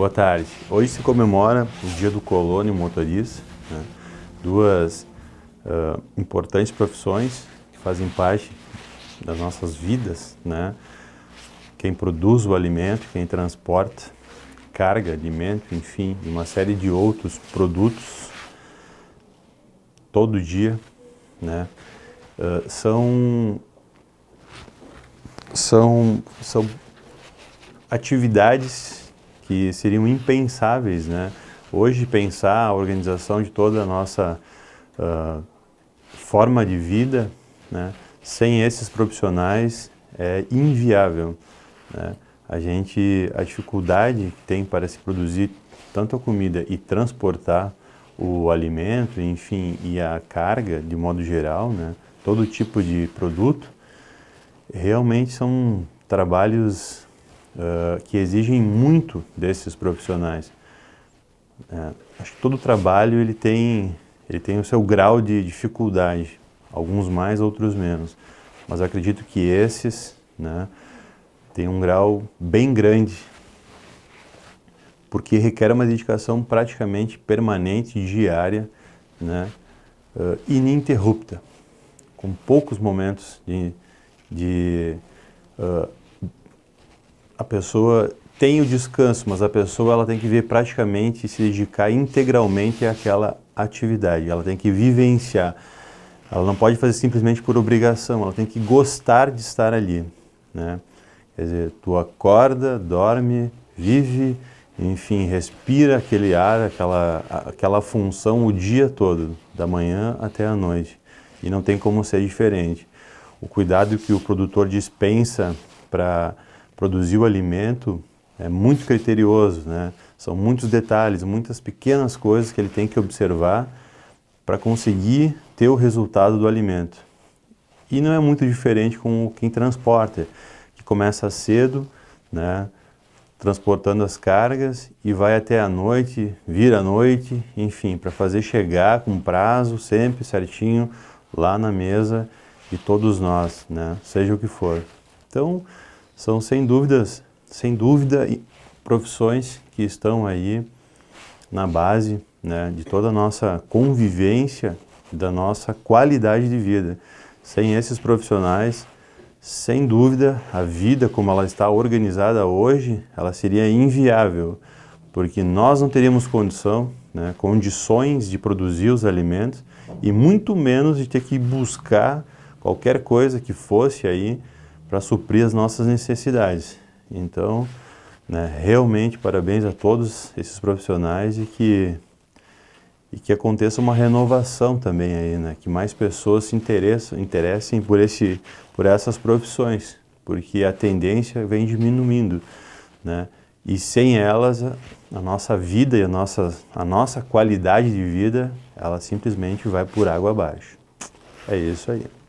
Boa tarde. Hoje se comemora o Dia do Colono e Motorista, né? duas uh, importantes profissões que fazem parte das nossas vidas, né? Quem produz o alimento, quem transporta carga, alimento, enfim, uma série de outros produtos todo dia, né? Uh, são são são atividades que seriam impensáveis, né? Hoje pensar a organização de toda a nossa uh, forma de vida, né? Sem esses profissionais é inviável, né? A gente, a dificuldade que tem para se produzir tanto a comida e transportar o alimento, enfim, e a carga de modo geral, né? Todo tipo de produto, realmente são trabalhos eh, que exigem muito desses profissionais. É, acho que todo trabalho ele tem, ele tem o seu grau de dificuldade, alguns mais, outros menos. Mas acredito que esses né, têm um grau bem grande, porque requer uma dedicação praticamente permanente, diária, né, uh, ininterrupta, com poucos momentos de, de uh, pessoa tem o descanso, mas a pessoa ela tem que ver praticamente se dedicar integralmente àquela atividade. Ela tem que vivenciar. Ela não pode fazer simplesmente por obrigação. Ela tem que gostar de estar ali, né? Quer dizer, tu acorda, dorme, vive, enfim, respira aquele ar, aquela, aquela função o dia todo, da manhã até a noite. E não tem como ser diferente. O cuidado que o produtor dispensa para produzir o alimento é muito criterioso, né? São muitos detalhes, muitas pequenas coisas que ele tem que observar para conseguir ter o resultado do alimento. E não é muito diferente com quem transporta, que começa cedo, né? transportando as cargas e vai até a noite, vira à noite, enfim, para fazer chegar com prazo sempre certinho lá na mesa de todos nós, né? Seja o que for. Então, são sem dúvidas, sem dúvida, profissões que estão aí na base né, de toda a nossa convivência, da nossa qualidade de vida. Sem esses profissionais, sem dúvida, a vida como ela está organizada hoje, ela seria inviável, porque nós não teríamos condição, né, condições de produzir os alimentos e muito menos de ter que buscar qualquer coisa que fosse aí para suprir as nossas necessidades. Então, né, realmente parabéns a todos esses profissionais e que e que aconteça uma renovação também aí, né? Que mais pessoas se interessem, interessem por esse, por essas profissões, porque a tendência vem diminuindo, né? E sem elas, a nossa vida e a nossa, a nossa qualidade de vida, ela simplesmente vai por água abaixo. É isso aí.